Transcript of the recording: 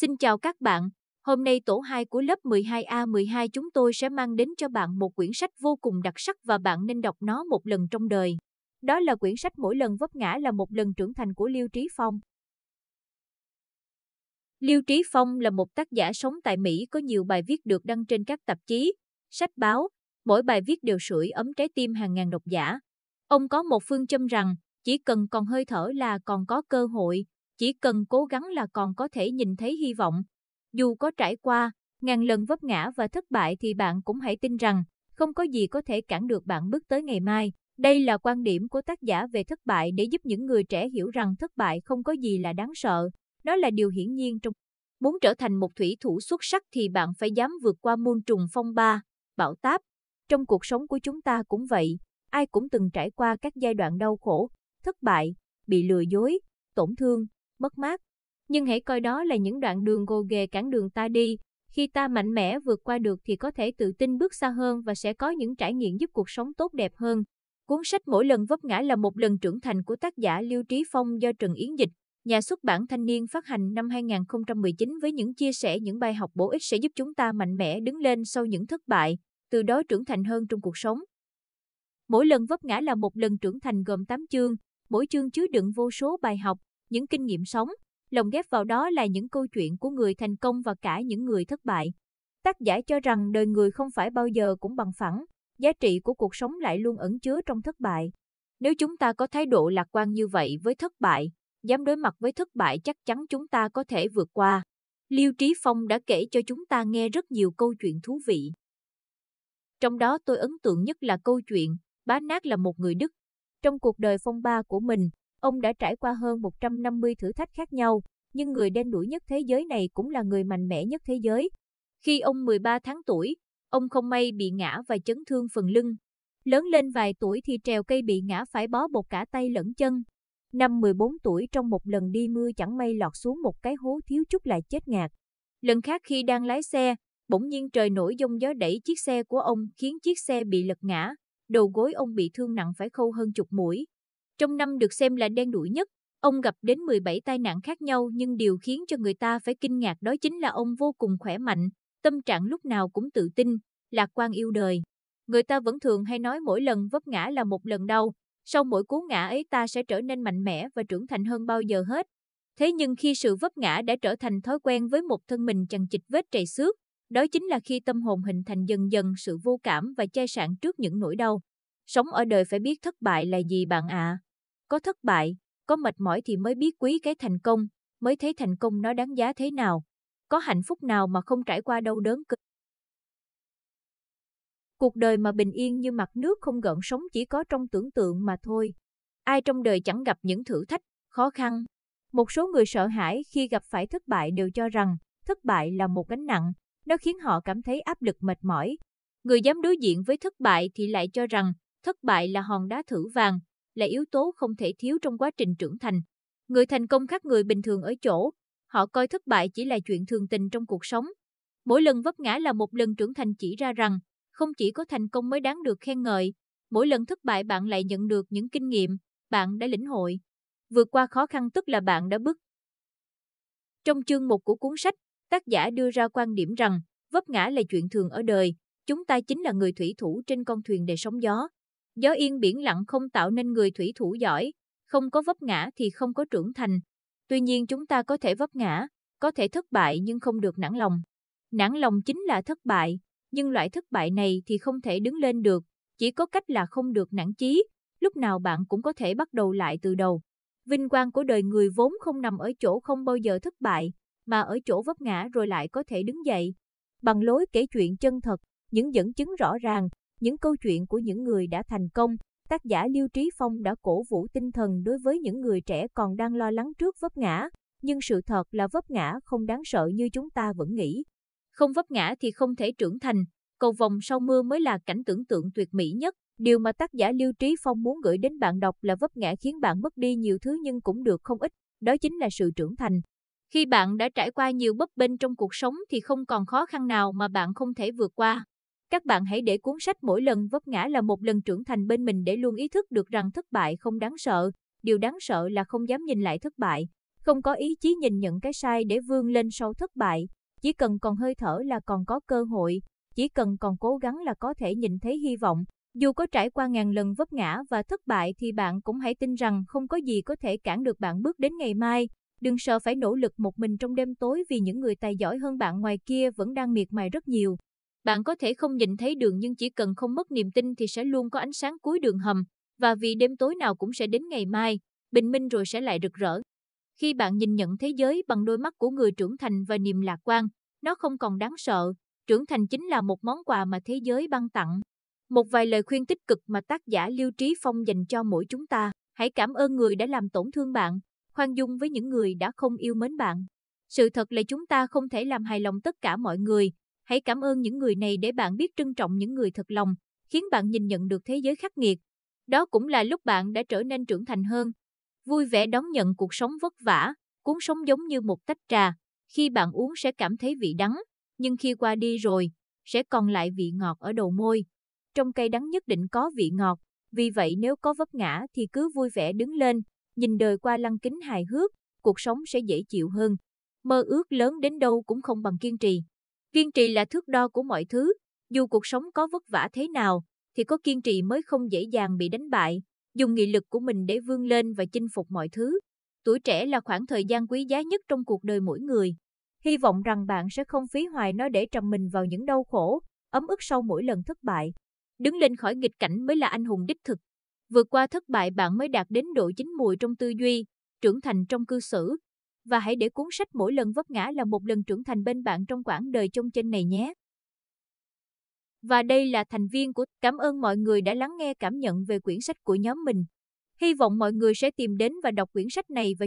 Xin chào các bạn, hôm nay tổ 2 của lớp 12A12 chúng tôi sẽ mang đến cho bạn một quyển sách vô cùng đặc sắc và bạn nên đọc nó một lần trong đời. Đó là quyển sách Mỗi lần vấp ngã là một lần trưởng thành của Liêu Trí Phong. Liêu Trí Phong là một tác giả sống tại Mỹ có nhiều bài viết được đăng trên các tạp chí, sách báo, mỗi bài viết đều sưởi ấm trái tim hàng ngàn độc giả. Ông có một phương châm rằng, chỉ cần còn hơi thở là còn có cơ hội, chỉ cần cố gắng là còn có thể nhìn thấy hy vọng. Dù có trải qua, ngàn lần vấp ngã và thất bại thì bạn cũng hãy tin rằng, không có gì có thể cản được bạn bước tới ngày mai. Đây là quan điểm của tác giả về thất bại để giúp những người trẻ hiểu rằng thất bại không có gì là đáng sợ, nó là điều hiển nhiên trong. Muốn trở thành một thủy thủ xuất sắc thì bạn phải dám vượt qua muôn trùng phong ba, bão táp. Trong cuộc sống của chúng ta cũng vậy, ai cũng từng trải qua các giai đoạn đau khổ, thất bại, bị lừa dối, tổn thương, mất mát. Nhưng hãy coi đó là những đoạn đường gồ ghề cản đường ta đi, khi ta mạnh mẽ vượt qua được thì có thể tự tin bước xa hơn và sẽ có những trải nghiệm giúp cuộc sống tốt đẹp hơn. Cuốn sách Mỗi lần vấp ngã là một lần trưởng thành của tác giả Lưu Trí Phong do Trần Yến Dịch, nhà xuất bản Thanh niên phát hành năm 2019 với những chia sẻ những bài học bổ ích sẽ giúp chúng ta mạnh mẽ đứng lên sau những thất bại, từ đó trưởng thành hơn trong cuộc sống. Mỗi lần vấp ngã là một lần trưởng thành gồm 8 chương, mỗi chương chứa đựng vô số bài học, những kinh nghiệm sống, lồng ghép vào đó là những câu chuyện của người thành công và cả những người thất bại. Tác giả cho rằng đời người không phải bao giờ cũng bằng phẳng, giá trị của cuộc sống lại luôn ẩn chứa trong thất bại. Nếu chúng ta có thái độ lạc quan như vậy với thất bại, dám đối mặt với thất bại chắc chắn chúng ta có thể vượt qua. Liêu Trí Phong đã kể cho chúng ta nghe rất nhiều câu chuyện thú vị. Trong đó tôi ấn tượng nhất là câu chuyện Bá Nát là một người Đức. Trong cuộc đời phong ba của mình, Ông đã trải qua hơn 150 thử thách khác nhau, nhưng người đen đuổi nhất thế giới này cũng là người mạnh mẽ nhất thế giới. Khi ông 13 tháng tuổi, ông không may bị ngã và chấn thương phần lưng. Lớn lên vài tuổi thì trèo cây bị ngã phải bó bột cả tay lẫn chân. Năm 14 tuổi trong một lần đi mưa chẳng may lọt xuống một cái hố thiếu chút lại chết ngạt. Lần khác khi đang lái xe, bỗng nhiên trời nổi dông gió đẩy chiếc xe của ông khiến chiếc xe bị lật ngã, đầu gối ông bị thương nặng phải khâu hơn chục mũi. Trong năm được xem là đen đủi nhất, ông gặp đến 17 tai nạn khác nhau nhưng điều khiến cho người ta phải kinh ngạc đó chính là ông vô cùng khỏe mạnh, tâm trạng lúc nào cũng tự tin, lạc quan yêu đời. Người ta vẫn thường hay nói mỗi lần vấp ngã là một lần đau, sau mỗi cú ngã ấy ta sẽ trở nên mạnh mẽ và trưởng thành hơn bao giờ hết. Thế nhưng khi sự vấp ngã đã trở thành thói quen với một thân mình chằng chịt vết trầy xước, đó chính là khi tâm hồn hình thành dần dần sự vô cảm và chai sạn trước những nỗi đau. Sống ở đời phải biết thất bại là gì bạn ạ. À. Có thất bại, có mệt mỏi thì mới biết quý cái thành công, mới thấy thành công nó đáng giá thế nào. Có hạnh phúc nào mà không trải qua đau đớn cực. Cuộc đời mà bình yên như mặt nước không gợn sóng chỉ có trong tưởng tượng mà thôi. Ai trong đời chẳng gặp những thử thách, khó khăn. Một số người sợ hãi khi gặp phải thất bại đều cho rằng thất bại là một gánh nặng, nó khiến họ cảm thấy áp lực mệt mỏi. Người dám đối diện với thất bại thì lại cho rằng thất bại là hòn đá thử vàng, là yếu tố không thể thiếu trong quá trình trưởng thành. Người thành công khác người bình thường ở chỗ, họ coi thất bại chỉ là chuyện thường tình trong cuộc sống. Mỗi lần vấp ngã là một lần trưởng thành chỉ ra rằng, không chỉ có thành công mới đáng được khen ngợi, mỗi lần thất bại bạn lại nhận được những kinh nghiệm, bạn đã lĩnh hội. Vượt qua khó khăn tức là bạn đã bước. Trong chương 1 của cuốn sách, tác giả đưa ra quan điểm rằng, vấp ngã là chuyện thường ở đời, chúng ta chính là người thủy thủ trên con thuyền để sóng gió. Gió yên biển lặng không tạo nên người thủy thủ giỏi, không có vấp ngã thì không có trưởng thành. Tuy nhiên chúng ta có thể vấp ngã, có thể thất bại nhưng không được nản lòng. Nản lòng chính là thất bại, nhưng loại thất bại này thì không thể đứng lên được, chỉ có cách là không được nản chí, lúc nào bạn cũng có thể bắt đầu lại từ đầu. Vinh quang của đời người vốn không nằm ở chỗ không bao giờ thất bại, mà ở chỗ vấp ngã rồi lại có thể đứng dậy. Bằng lối kể chuyện chân thật, những dẫn chứng rõ ràng, những câu chuyện của những người đã thành công, tác giả Lưu Trí Phong đã cổ vũ tinh thần đối với những người trẻ còn đang lo lắng trước vấp ngã, nhưng sự thật là vấp ngã không đáng sợ như chúng ta vẫn nghĩ. Không vấp ngã thì không thể trưởng thành, cầu vòng sau mưa mới là cảnh tưởng tượng tuyệt mỹ nhất. Điều mà tác giả Lưu Trí Phong muốn gửi đến bạn đọc là vấp ngã khiến bạn mất đi nhiều thứ nhưng cũng được không ít, đó chính là sự trưởng thành. Khi bạn đã trải qua nhiều bất bên trong cuộc sống thì không còn khó khăn nào mà bạn không thể vượt qua. Các bạn hãy để cuốn sách mỗi lần vấp ngã là một lần trưởng thành bên mình để luôn ý thức được rằng thất bại không đáng sợ, điều đáng sợ là không dám nhìn lại thất bại, không có ý chí nhìn nhận cái sai để vươn lên sau thất bại, chỉ cần còn hơi thở là còn có cơ hội, chỉ cần còn cố gắng là có thể nhìn thấy hy vọng. Dù có trải qua ngàn lần vấp ngã và thất bại thì bạn cũng hãy tin rằng không có gì có thể cản được bạn bước đến ngày mai. Đừng sợ phải nỗ lực một mình trong đêm tối vì những người tài giỏi hơn bạn ngoài kia vẫn đang miệt mài rất nhiều. Bạn có thể không nhìn thấy đường nhưng chỉ cần không mất niềm tin thì sẽ luôn có ánh sáng cuối đường hầm, và vì đêm tối nào cũng sẽ đến ngày mai, bình minh rồi sẽ lại rực rỡ. Khi bạn nhìn nhận thế giới bằng đôi mắt của người trưởng thành và niềm lạc quan, nó không còn đáng sợ, trưởng thành chính là một món quà mà thế giới ban tặng. Một vài lời khuyên tích cực mà tác giả Lưu Trí Phong dành cho mỗi chúng ta, hãy cảm ơn người đã làm tổn thương bạn, khoan dung với những người đã không yêu mến bạn. Sự thật là chúng ta không thể làm hài lòng tất cả mọi người, Hãy cảm ơn những người này để bạn biết trân trọng những người thật lòng, khiến bạn nhìn nhận được thế giới khắc nghiệt. Đó cũng là lúc bạn đã trở nên trưởng thành hơn. Vui vẻ đón nhận cuộc sống vất vả, cuốn sống giống như một tách trà. Khi bạn uống sẽ cảm thấy vị đắng, nhưng khi qua đi rồi, sẽ còn lại vị ngọt ở đầu môi. Trong cây đắng nhất định có vị ngọt, vì vậy nếu có vấp ngã thì cứ vui vẻ đứng lên, nhìn đời qua lăng kính hài hước, cuộc sống sẽ dễ chịu hơn. Mơ ước lớn đến đâu cũng không bằng kiên trì. Kiên trì là thước đo của mọi thứ, dù cuộc sống có vất vả thế nào, thì có kiên trì mới không dễ dàng bị đánh bại, dùng nghị lực của mình để vươn lên và chinh phục mọi thứ. Tuổi trẻ là khoảng thời gian quý giá nhất trong cuộc đời mỗi người. Hy vọng rằng bạn sẽ không phí hoài nó để trầm mình vào những đau khổ, ấm ức sau mỗi lần thất bại. Đứng lên khỏi nghịch cảnh mới là anh hùng đích thực. Vượt qua thất bại bạn mới đạt đến độ chín mùi trong tư duy, trưởng thành trong cư xử, và hãy để cuốn sách mỗi lần vấp ngã là một lần trưởng thành bên bạn trong quãng đời trong trên này nhé. Và đây là thành viên của Cảm ơn mọi người đã lắng nghe cảm nhận về quyển sách của nhóm mình. Hy vọng mọi người sẽ tìm đến và đọc quyển sách này và